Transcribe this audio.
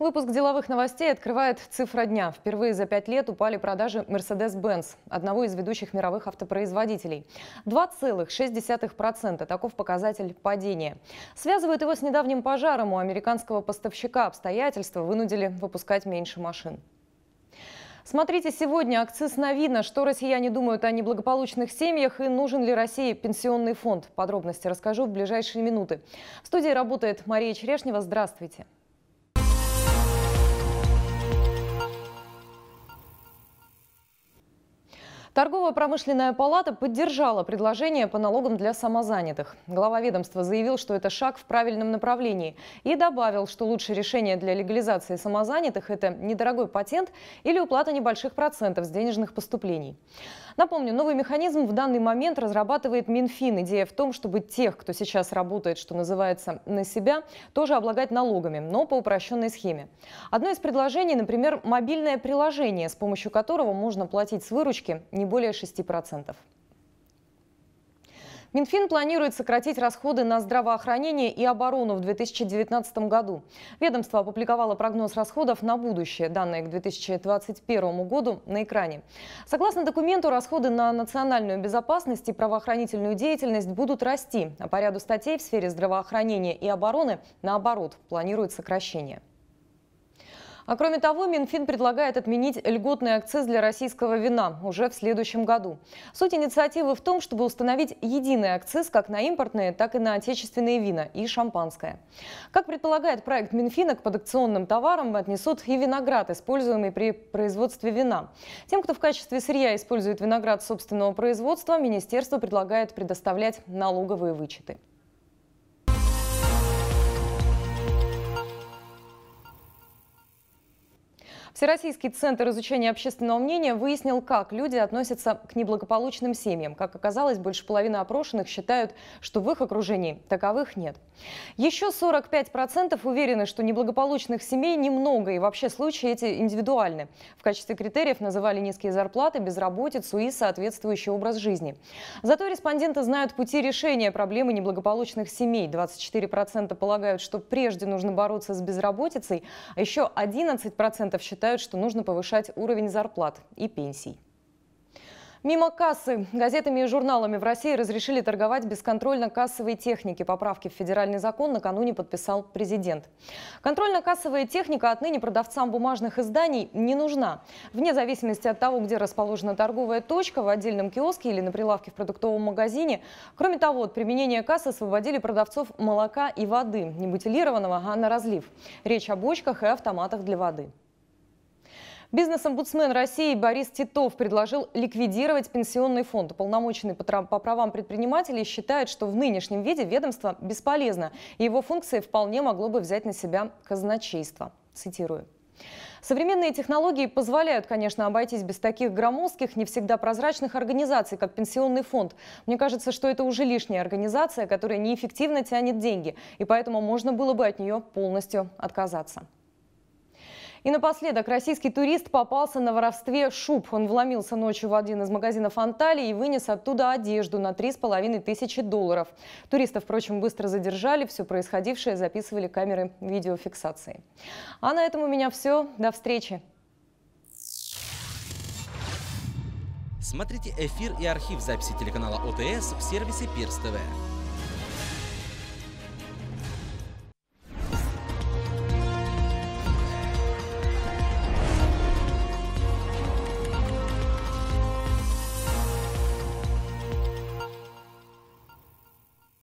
Выпуск деловых новостей открывает цифра дня. Впервые за пять лет упали продажи Mercedes-Benz, одного из ведущих мировых автопроизводителей. 2,6% – таков показатель падения. Связывают его с недавним пожаром у американского поставщика. Обстоятельства вынудили выпускать меньше машин. Смотрите сегодня акциз на видно, что россияне думают о неблагополучных семьях и нужен ли России пенсионный фонд. Подробности расскажу в ближайшие минуты. В студии работает Мария Черешнева. Здравствуйте. Здравствуйте. Торгово-промышленная палата поддержала предложение по налогам для самозанятых. Глава ведомства заявил, что это шаг в правильном направлении и добавил, что лучшее решение для легализации самозанятых – это недорогой патент или уплата небольших процентов с денежных поступлений. Напомню, новый механизм в данный момент разрабатывает Минфин. Идея в том, чтобы тех, кто сейчас работает, что называется, на себя, тоже облагать налогами, но по упрощенной схеме. Одно из предложений, например, мобильное приложение, с помощью которого можно платить с выручки – не более 6%. Минфин планирует сократить расходы на здравоохранение и оборону в 2019 году. Ведомство опубликовало прогноз расходов на будущее, данные к 2021 году на экране. Согласно документу, расходы на национальную безопасность и правоохранительную деятельность будут расти, а по ряду статей в сфере здравоохранения и обороны, наоборот, планируют сокращение. А кроме того, Минфин предлагает отменить льготный акциз для российского вина уже в следующем году. Суть инициативы в том, чтобы установить единый акциз как на импортные, так и на отечественные вина и шампанское. Как предполагает проект Минфина, к подакционным товарам отнесут и виноград, используемый при производстве вина. Тем, кто в качестве сырья использует виноград собственного производства, министерство предлагает предоставлять налоговые вычеты. Всероссийский центр изучения общественного мнения выяснил, как люди относятся к неблагополучным семьям. Как оказалось, больше половины опрошенных считают, что в их окружении таковых нет. Еще 45% уверены, что неблагополучных семей немного, и вообще случаи эти индивидуальны. В качестве критериев называли низкие зарплаты, безработицу и соответствующий образ жизни. Зато респонденты знают пути решения проблемы неблагополучных семей. 24% полагают, что прежде нужно бороться с безработицей, а еще 11% считают, считают, что нужно повышать уровень зарплат и пенсий. Мимо кассы. Газетами и журналами в России разрешили торговать бесконтрольно кассовой техники. Поправки в федеральный закон накануне подписал президент. Контрольно-кассовая техника отныне продавцам бумажных изданий не нужна. Вне зависимости от того, где расположена торговая точка, в отдельном киоске или на прилавке в продуктовом магазине. Кроме того, от применения кассы освободили продавцов молока и воды, не бутилированного, а на разлив. Речь о бочках и автоматах для воды. Бизнес-омбудсмен России Борис Титов предложил ликвидировать пенсионный фонд. Уполномоченный по правам предпринимателей считает, что в нынешнем виде ведомство бесполезно, и его функции вполне могло бы взять на себя казначейство. Цитирую. Современные технологии позволяют, конечно, обойтись без таких громоздких, не всегда прозрачных организаций, как пенсионный фонд. Мне кажется, что это уже лишняя организация, которая неэффективно тянет деньги, и поэтому можно было бы от нее полностью отказаться. И напоследок, российский турист попался на воровстве шуб. Он вломился ночью в один из магазинов Анталии и вынес оттуда одежду на три с половиной тысячи долларов. Туриста, впрочем, быстро задержали. Все происходившее записывали камеры видеофиксации. А на этом у меня все. До встречи. Смотрите эфир и архив записи телеканала ОТС в сервисе Пирс ТВ.